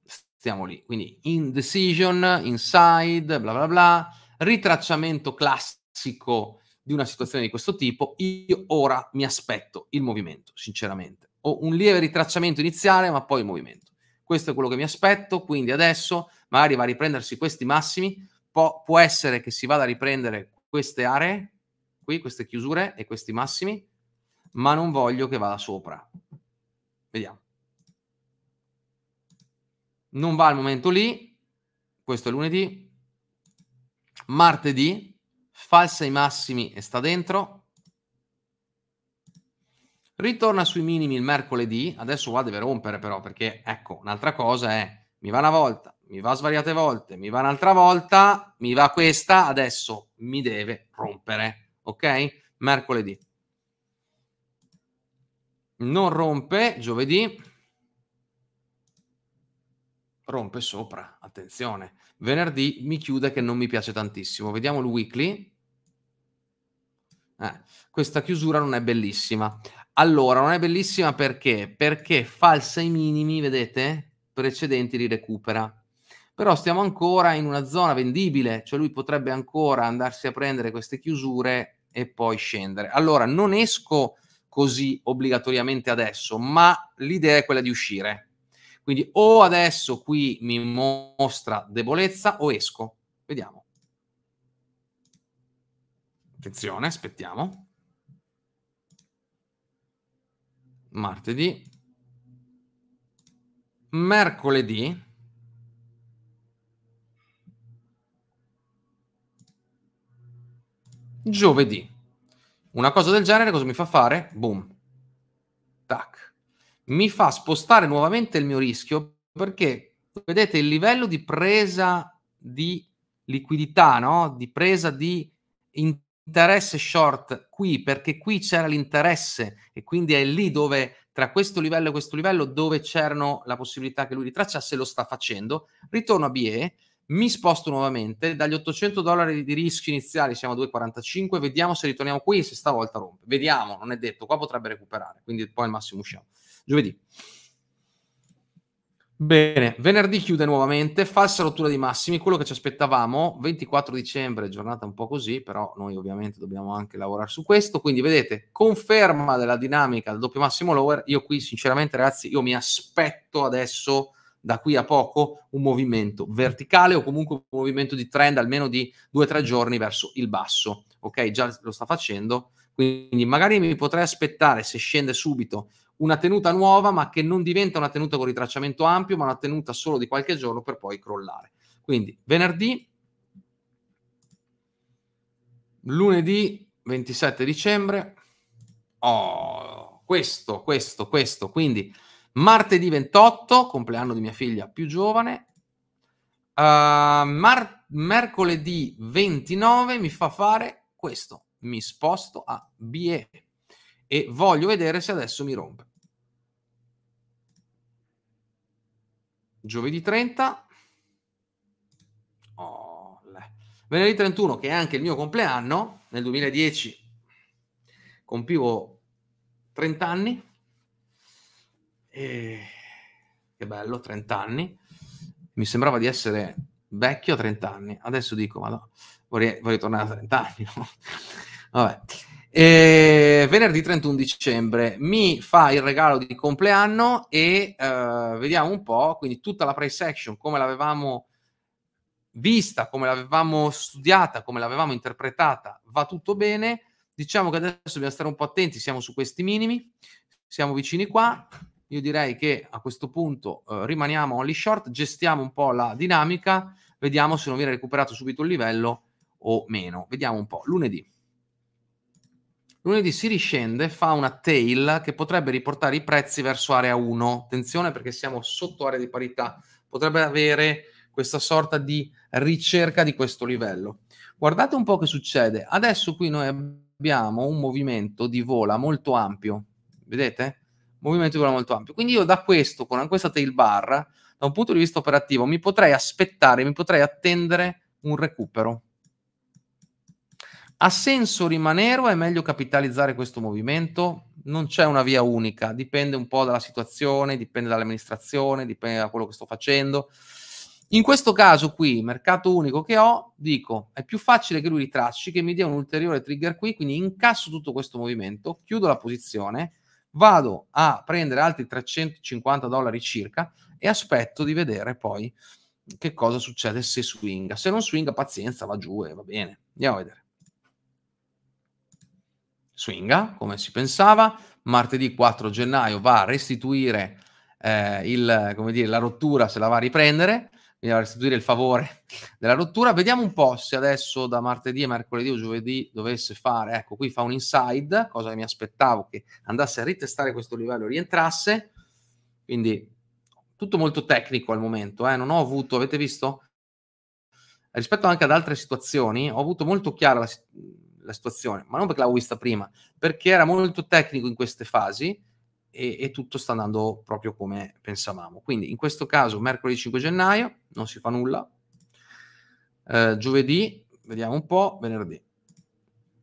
A: stiamo lì. Quindi in decision, inside, bla bla bla. Ritracciamento classico di una situazione di questo tipo. Io ora mi aspetto il movimento, sinceramente. Ho un lieve ritracciamento iniziale, ma poi il movimento questo è quello che mi aspetto, quindi adesso magari va a riprendersi questi massimi, po- può essere che si vada a riprendere queste aree, qui, queste chiusure e questi massimi, ma non voglio che vada sopra. Vediamo. Non va al momento lì, questo è lunedì. Martedì, falsa i massimi e sta dentro. Ritorna sui minimi il mercoledì, adesso qua deve rompere però perché ecco, un'altra cosa è mi va una volta, mi va svariate volte, mi va un'altra volta, mi va questa, adesso mi deve rompere, ok? Mercoledì. Non rompe giovedì, rompe sopra, attenzione. Venerdì mi chiude che non mi piace tantissimo. Vediamo il weekly. Eh, questa chiusura non è bellissima. Allora, non è bellissima perché? Perché falsa ai minimi, vedete? precedenti li recupera. Però stiamo ancora in una zona vendibile, cioè lui potrebbe ancora andarsi a prendere queste chiusure e poi scendere. Allora non esco così obbligatoriamente adesso, ma l'idea è quella di uscire. Quindi o adesso qui mi mostra debolezza o esco. Vediamo. Attenzione, aspettiamo. Martedì mercoledì giovedì una cosa del genere cosa mi fa fare? boom tac mi fa spostare nuovamente il mio rischio perché vedete il livello di presa di liquidità no? di presa di interesse short qui perché qui c'era l'interesse e quindi è lì dove tra questo livello e questo livello dove c'erano la possibilità che lui ritracciasse, lo sta facendo, ritorno a BE, mi sposto nuovamente, dagli 800 dollari di rischio iniziali siamo a 2,45, vediamo se ritorniamo qui e se stavolta rompe, vediamo, non è detto, qua potrebbe recuperare, quindi poi al massimo usciamo. Giovedì. Bene, venerdì chiude nuovamente, falsa rottura di massimi, quello che ci aspettavamo, 24 dicembre, giornata un po' così, però noi ovviamente dobbiamo anche lavorare su questo, quindi vedete, conferma della dinamica del doppio massimo lower, io qui sinceramente ragazzi, io mi aspetto adesso, da qui a poco, un movimento verticale o comunque un movimento di trend almeno di 2-3 giorni verso il basso, ok? Già lo sta facendo, quindi magari mi potrei aspettare, se scende subito, una tenuta nuova ma che non diventa una tenuta con ritracciamento ampio ma una tenuta solo di qualche giorno per poi crollare. Quindi venerdì, lunedì 27 dicembre, oh, questo, questo, questo, quindi martedì 28, compleanno di mia figlia più giovane, uh, mar- mercoledì 29 mi fa fare questo, mi sposto a BE e voglio vedere se adesso mi rompe. Giovedì 30. Oh, Venerdì 31, che è anche il mio compleanno, nel 2010 compivo 30 anni. E... Che bello, 30 anni. Mi sembrava di essere vecchio a 30 anni. Adesso dico, ma vorrei, vorrei tornare a 30 anni. Vabbè. E eh, venerdì 31 dicembre mi fa il regalo di compleanno e uh, vediamo un po', quindi tutta la price action come l'avevamo vista, come l'avevamo studiata, come l'avevamo interpretata, va tutto bene. Diciamo che adesso dobbiamo stare un po' attenti, siamo su questi minimi, siamo vicini qua. Io direi che a questo punto uh, rimaniamo only short, gestiamo un po' la dinamica, vediamo se non viene recuperato subito il livello o meno. Vediamo un po'. Lunedì lunedì si riscende, fa una tail che potrebbe riportare i prezzi verso area 1. Attenzione perché siamo sotto area di parità, potrebbe avere questa sorta di ricerca di questo livello. Guardate un po' che succede. Adesso qui noi abbiamo un movimento di vola molto ampio, vedete? Movimento di vola molto ampio. Quindi io da questo, con questa tail bar, da un punto di vista operativo, mi potrei aspettare, mi potrei attendere un recupero ha senso rimanere o è meglio capitalizzare questo movimento? Non c'è una via unica, dipende un po' dalla situazione, dipende dall'amministrazione, dipende da quello che sto facendo. In questo caso qui, mercato unico che ho, dico, è più facile che lui ritracci, che mi dia un ulteriore trigger qui, quindi incasso tutto questo movimento, chiudo la posizione, vado a prendere altri 350 dollari circa e aspetto di vedere poi che cosa succede se swinga. Se non swinga, pazienza, va giù e va bene. Andiamo a vedere swinga, come si pensava. Martedì 4 gennaio va a restituire eh, il, come dire, la rottura, se la va a riprendere, quindi va a restituire il favore della rottura. Vediamo un po' se adesso da martedì, mercoledì o giovedì dovesse fare, ecco qui fa un inside, cosa che mi aspettavo che andasse a ritestare questo livello e rientrasse. Quindi tutto molto tecnico al momento, eh? non ho avuto, avete visto? rispetto anche ad altre situazioni, ho avuto molto chiara la, la situazione, ma non perché l'avevo vista prima, perché era molto tecnico in queste fasi e, e tutto sta andando proprio come pensavamo. Quindi in questo caso mercoledì 5 gennaio non si fa nulla, eh, giovedì vediamo un po', venerdì.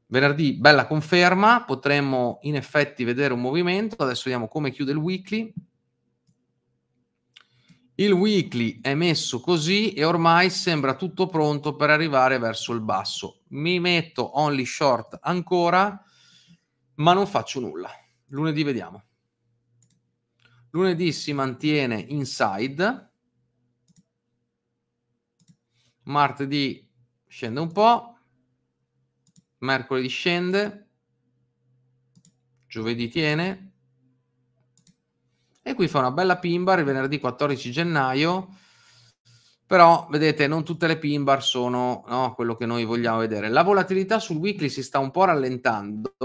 A: Venerdì bella conferma, potremmo in effetti vedere un movimento, adesso vediamo come chiude il weekly, il weekly è messo così e ormai sembra tutto pronto per arrivare verso il basso. Mi metto only short ancora, ma non faccio nulla. Lunedì vediamo. Lunedì si mantiene inside. Martedì scende un po'. Mercoledì scende. Giovedì tiene. E qui fa una bella pin bar il venerdì 14 gennaio, però vedete non tutte le pin bar sono no, quello che noi vogliamo vedere. La volatilità sul weekly si sta un po' rallentando,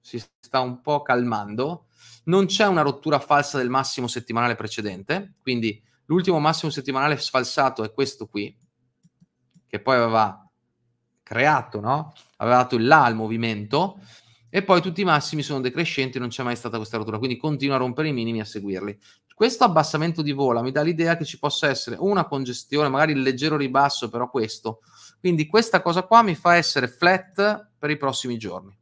A: si sta un po' calmando, non c'è una rottura falsa del massimo settimanale precedente, quindi l'ultimo massimo settimanale sfalsato è questo qui, che poi aveva creato, no? aveva dato il là al movimento, e poi tutti i massimi sono decrescenti, non c'è mai stata questa rottura, quindi continua a rompere i minimi a seguirli. Questo abbassamento di vola mi dà l'idea che ci possa essere una congestione, magari il leggero ribasso, però questo. Quindi questa cosa qua mi fa essere flat per i prossimi giorni.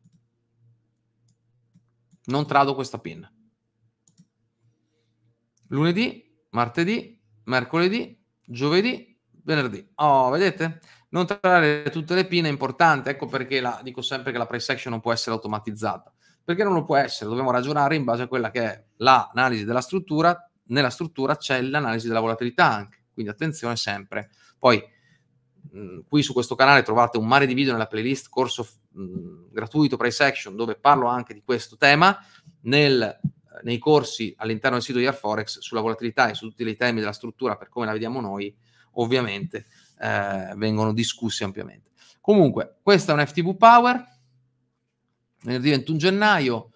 A: Non trado questa pin. Lunedì, martedì, mercoledì, giovedì, venerdì. Oh, vedete? Non trarre tutte le pine è importante, ecco perché la, dico sempre che la price action non può essere automatizzata. Perché non lo può essere? Dobbiamo ragionare in base a quella che è l'analisi della struttura. Nella struttura c'è l'analisi della volatilità anche, quindi attenzione sempre. Poi mh, mm, qui su questo canale trovate un mare di video nella playlist corso mh, mm, gratuito price action dove parlo anche di questo tema. Nel eh, nei corsi all'interno del sito di Airforex sulla volatilità e su tutti i temi della struttura per come la vediamo noi, ovviamente eh, vengono discussi ampiamente. Comunque, questa è un FTV Power, eh, venerdì 21 gennaio,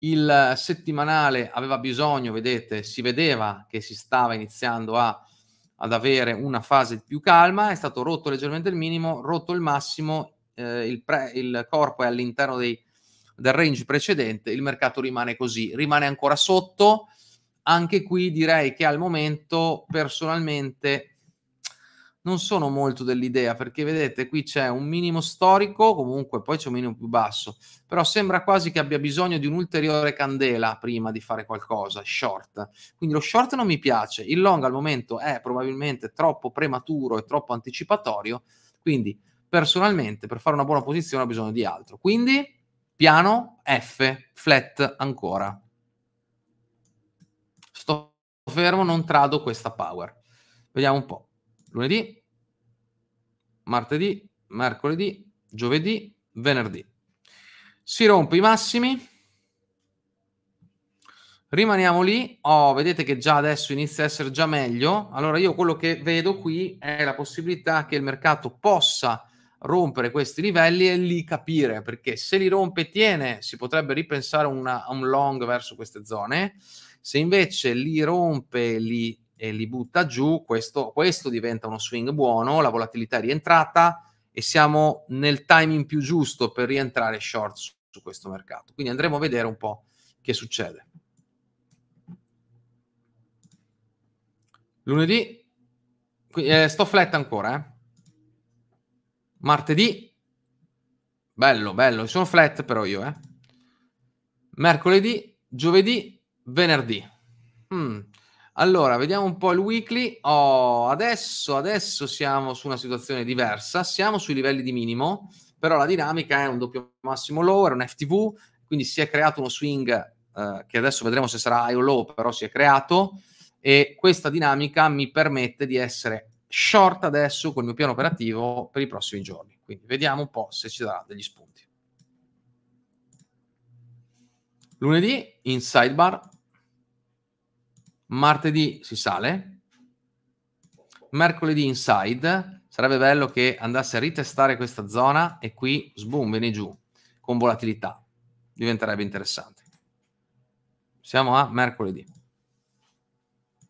A: il settimanale aveva bisogno, vedete, si vedeva che si stava iniziando a, ad avere una fase più calma, è stato rotto leggermente il minimo, rotto il massimo, eh, il, pre, il, corpo è all'interno dei, del range precedente, il mercato rimane così, rimane ancora sotto, anche qui direi che al momento personalmente non sono molto dell'idea perché vedete qui c'è un minimo storico comunque poi c'è un minimo più basso però sembra quasi che abbia bisogno di un'ulteriore candela prima di fare qualcosa short quindi lo short non mi piace il long al momento è probabilmente troppo prematuro e troppo anticipatorio quindi personalmente per fare una buona posizione ho bisogno di altro quindi piano F flat ancora sto fermo non trado questa power vediamo un po' lunedì, martedì, mercoledì, giovedì, venerdì. Si rompe i massimi. Rimaniamo lì. Oh, vedete che già adesso inizia a essere già meglio. Allora io quello che vedo qui è la possibilità che il mercato possa rompere questi livelli e lì capire perché se li rompe e tiene si potrebbe ripensare a un long verso queste zone se invece li rompe li e li butta giù, questo, questo diventa uno swing buono, la volatilità è rientrata e siamo nel timing più giusto per rientrare short su, su questo mercato. Quindi andremo a vedere un po' che succede. Lunedì, eh, sto flat ancora, eh. Martedì, bello, bello, sono flat però io, eh. Mercoledì, giovedì, venerdì. Mm, allora, vediamo un po' il weekly. Oh, adesso, adesso siamo su una situazione diversa, siamo sui livelli di minimo, però la dinamica è un doppio massimo lower, un FTV, quindi si è creato uno swing eh, che adesso vedremo se sarà high o low, però si è creato e questa dinamica mi permette di essere short adesso col mio piano operativo per i prossimi giorni. Quindi vediamo un po' se ci darà degli spunti. Lunedì in sidebar martedì si sale, mercoledì inside, sarebbe bello che andasse a ritestare questa zona e qui, sboom, viene giù, con volatilità, diventerebbe interessante. Siamo a mercoledì.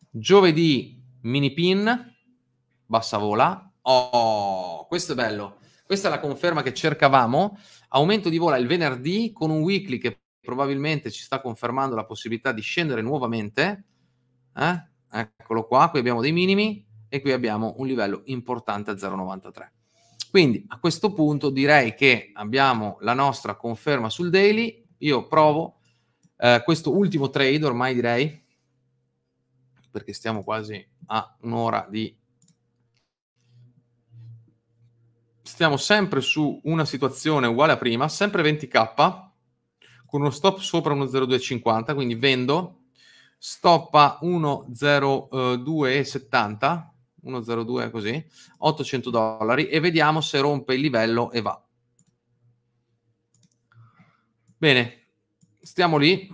A: Giovedì mini pin, bassa vola. Oh, questo è bello. Questa è la conferma che cercavamo. Aumento di vola il venerdì con un weekly che probabilmente ci sta confermando la possibilità di scendere nuovamente eh? eccolo qua, qui abbiamo dei minimi e qui abbiamo un livello importante a 0,93. Quindi a questo punto direi che abbiamo la nostra conferma sul daily, io provo eh, questo ultimo trade ormai direi, perché stiamo quasi a un'ora di... Stiamo sempre su una situazione uguale a prima, sempre 20k, con uno stop sopra uno 0,250, quindi vendo stoppa 102,70, 102 così, 800 dollari e vediamo se rompe il livello e va. Bene, stiamo lì.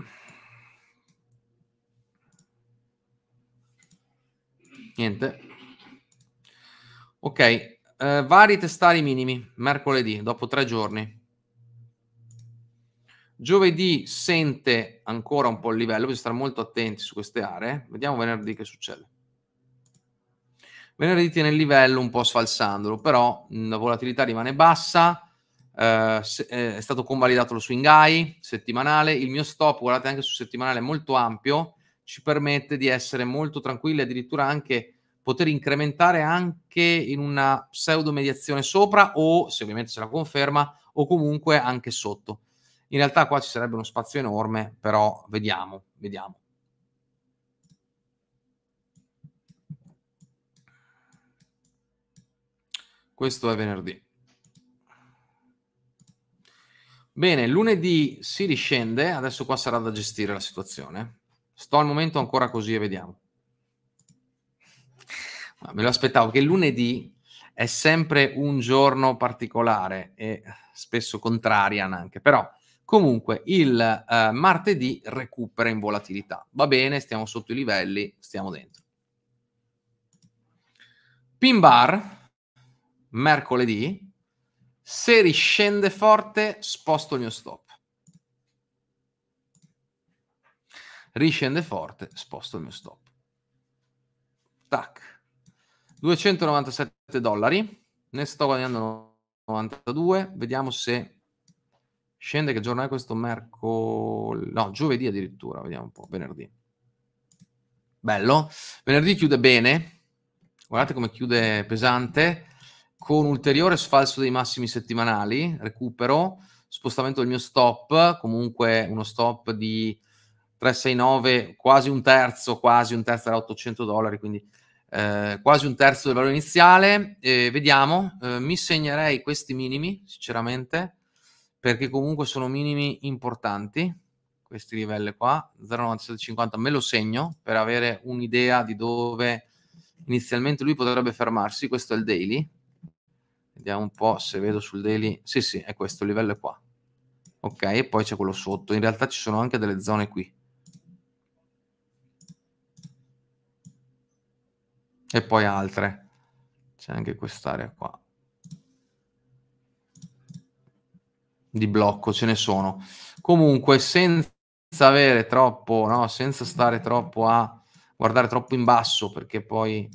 A: Niente. Ok, eh, vari testari minimi, mercoledì, dopo tre giorni. Giovedì sente ancora un po' il livello, bisogna stare molto attenti su queste aree. Vediamo venerdì che succede. Venerdì tiene il livello un po' sfalsandolo, però la volatilità rimane bassa. Eh, eh, è stato convalidato lo swing high settimanale. Il mio stop, guardate anche su settimanale, è molto ampio, ci permette di essere molto tranquilli, addirittura anche poter incrementare anche in una pseudo mediazione sopra o, se ovviamente se la conferma, o comunque anche sotto in realtà qua ci sarebbe uno spazio enorme, però vediamo, vediamo. Questo è venerdì. Bene, lunedì si riscende, adesso qua sarà da gestire la situazione. Sto al momento ancora così e vediamo. Ma me lo aspettavo che lunedì è sempre un giorno particolare e spesso contrarian anche, però Comunque il eh, martedì recupera in volatilità. Va bene, stiamo sotto i livelli, stiamo dentro. Pin bar, mercoledì, se riscende forte sposto il mio stop. Riscende forte, sposto il mio stop. Tac. 297 dollari, ne sto guadagnando 92, vediamo se Scende che giornale questo mercoledì? No, giovedì addirittura, vediamo un po', venerdì. Bello. Venerdì chiude bene, guardate come chiude pesante, con ulteriore sfalso dei massimi settimanali, recupero, spostamento del mio stop, comunque uno stop di 369, quasi un terzo, quasi un terzo era 800 dollari, quindi eh, quasi un terzo del valore iniziale. Eh, vediamo, eh, mi segnerei questi minimi, sinceramente perché comunque sono minimi importanti questi livelli qua 0,9750 me lo segno per avere un'idea di dove inizialmente lui potrebbe fermarsi questo è il daily vediamo un po' se vedo sul daily sì sì è questo livello qua ok e poi c'è quello sotto in realtà ci sono anche delle zone qui e poi altre c'è anche quest'area qua di blocco, ce ne sono. Comunque, senza avere troppo, no? senza stare troppo a guardare troppo in basso, perché poi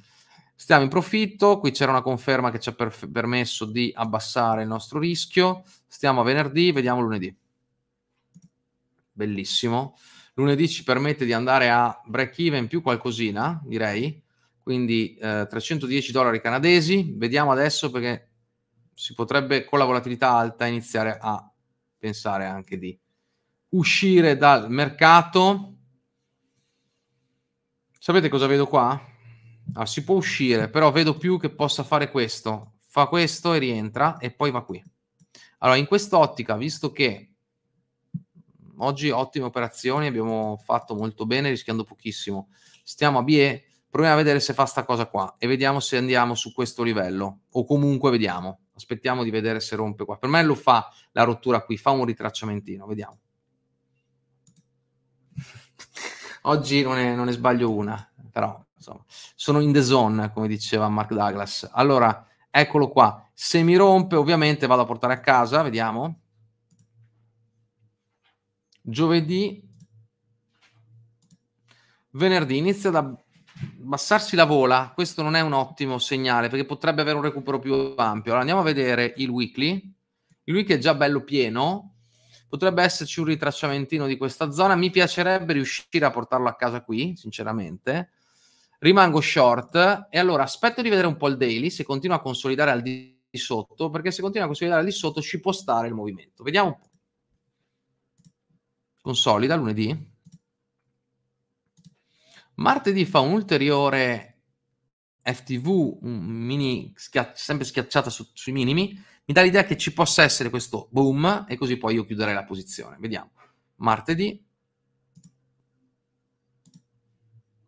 A: stiamo in profitto. Qui c'era una conferma che ci ha perf- permesso di abbassare il nostro rischio. Stiamo a venerdì, vediamo lunedì. Bellissimo. Lunedì ci permette di andare a break even più qualcosina, direi. Quindi eh, 310 dollari canadesi. Vediamo adesso perché si potrebbe con la volatilità alta iniziare a pensare anche di uscire dal mercato. Sapete cosa vedo qua? Ah, si può uscire, però vedo più che possa fare questo. Fa questo e rientra e poi va qui. Allora, in quest'ottica, visto che oggi ottime operazioni, abbiamo fatto molto bene rischiando pochissimo, stiamo a BE, proviamo a vedere se fa sta cosa qua e vediamo se andiamo su questo livello o comunque vediamo. Aspettiamo di vedere se rompe qua. Per me lo fa la rottura qui, fa un ritracciamentino, vediamo. Oggi non ne, non ne sbaglio una, però insomma, sono in the zone, come diceva Mark Douglas. Allora, eccolo qua. Se mi rompe, ovviamente vado a portare a casa, vediamo. Giovedì, venerdì inizia da bassarsi la vola, questo non è un ottimo segnale perché potrebbe avere un recupero più ampio. Allora andiamo a vedere il weekly. Il weekly è già bello pieno, potrebbe esserci un ritracciamentino di questa zona. Mi piacerebbe riuscire a portarlo a casa qui, sinceramente. Rimango short e allora aspetto di vedere un po' il daily, se continua a consolidare al di sotto, perché se continua a consolidare al di sotto ci può stare il movimento. Vediamo un po'. Consolida lunedì. Martedì fa un ulteriore FTV, un mini schiacci- sempre schiacciata su- sui minimi. Mi dà l'idea che ci possa essere questo boom e così poi io chiuderei la posizione. Vediamo. Martedì.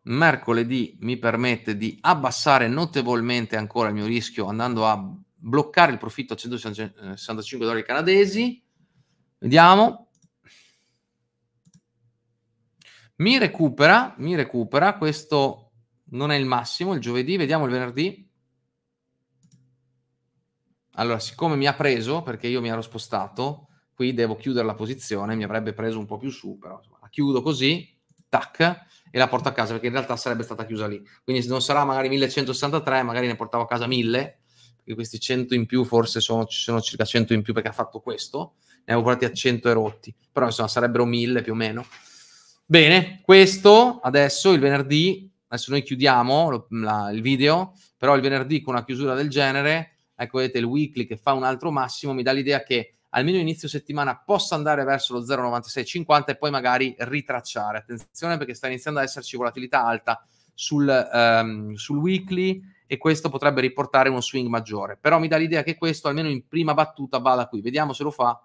A: Mercoledì mi permette di abbassare notevolmente ancora il mio rischio andando a bloccare il profitto a 165 dollari canadesi. Vediamo. Mi recupera, mi recupera, questo non è il massimo, il giovedì, vediamo il venerdì. Allora, siccome mi ha preso, perché io mi ero spostato, qui devo chiudere la posizione, mi avrebbe preso un po' più su, però insomma, la chiudo così, tac, e la porto a casa, perché in realtà sarebbe stata chiusa lì. Quindi se non sarà magari 1163, magari ne portavo a casa 1000, perché questi 100 in più forse sono, sono circa 100 in più perché ha fatto questo, ne avevo portati a 100 erotti, però insomma sarebbero 1000 più o meno. Bene, questo adesso il venerdì, adesso noi chiudiamo lo, la, il video, però il venerdì con una chiusura del genere, ecco vedete il weekly che fa un altro massimo, mi dà l'idea che almeno inizio settimana possa andare verso lo 0,9650 e poi magari ritracciare. Attenzione perché sta iniziando ad esserci volatilità alta sul, um, sul weekly e questo potrebbe riportare uno swing maggiore. Però mi dà l'idea che questo almeno in prima battuta vada qui. Vediamo se lo fa.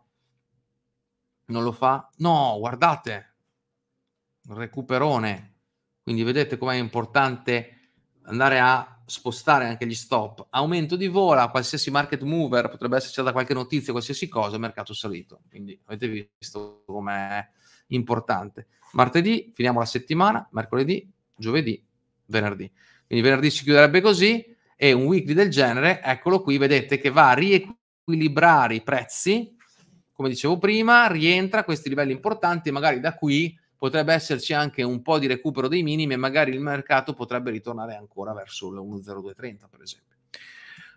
A: Non lo fa. No, guardate, recuperone. Quindi vedete com'è importante andare a spostare anche gli stop. Aumento di vola, qualsiasi market mover, potrebbe esserci da qualche notizia, qualsiasi cosa, mercato salito. Quindi avete visto com'è importante. Martedì finiamo la settimana, mercoledì, giovedì, venerdì. Quindi venerdì si chiuderebbe così e un weekly del genere, eccolo qui, vedete che va a riequilibrare i prezzi, come dicevo prima, rientra a questi livelli importanti, magari da qui potrebbe esserci anche un po' di recupero dei minimi e magari il mercato potrebbe ritornare ancora verso l'1,0230 per esempio.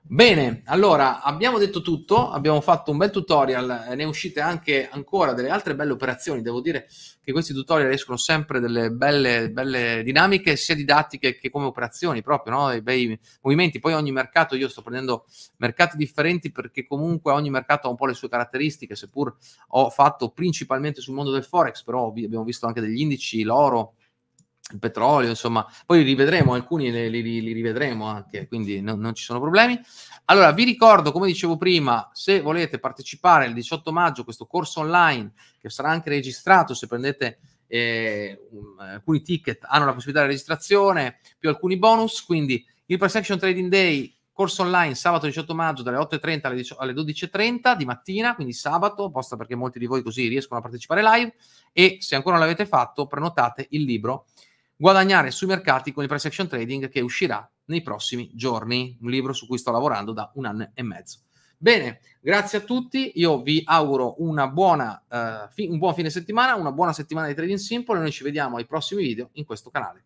A: Bene, allora abbiamo detto tutto, abbiamo fatto un bel tutorial, eh, ne è uscite anche ancora delle altre belle operazioni, devo dire che questi tutorial escono sempre delle belle, belle dinamiche, sia didattiche che come operazioni proprio, no? I bei movimenti. Poi ogni mercato, io sto prendendo mercati differenti perché comunque ogni mercato ha un po' le sue caratteristiche, seppur ho fatto principalmente sul mondo del forex, però abbiamo visto anche degli indici, l'oro, il petrolio, insomma, poi rivedremo alcuni, li, li, li rivedremo anche, quindi no, non ci sono problemi. Allora, vi ricordo, come dicevo prima, se volete partecipare il 18 maggio a questo corso online, che sarà anche registrato, se prendete eh, un, alcuni ticket hanno la possibilità di registrazione, più alcuni bonus, quindi il Price Trading Day, corso online sabato 18 maggio dalle 8.30 alle, 10, alle 12.30 di mattina, quindi sabato, apposta perché molti di voi così riescono a partecipare live, e se ancora non l'avete fatto, prenotate il libro guadagnare sui mercati con il price action trading che uscirà nei prossimi giorni, un libro su cui sto lavorando da un anno e mezzo. Bene, grazie a tutti, io vi auguro buona, uh, fi- un buon fine settimana, una buona settimana di Trading Simple e noi ci vediamo ai prossimi video in questo canale.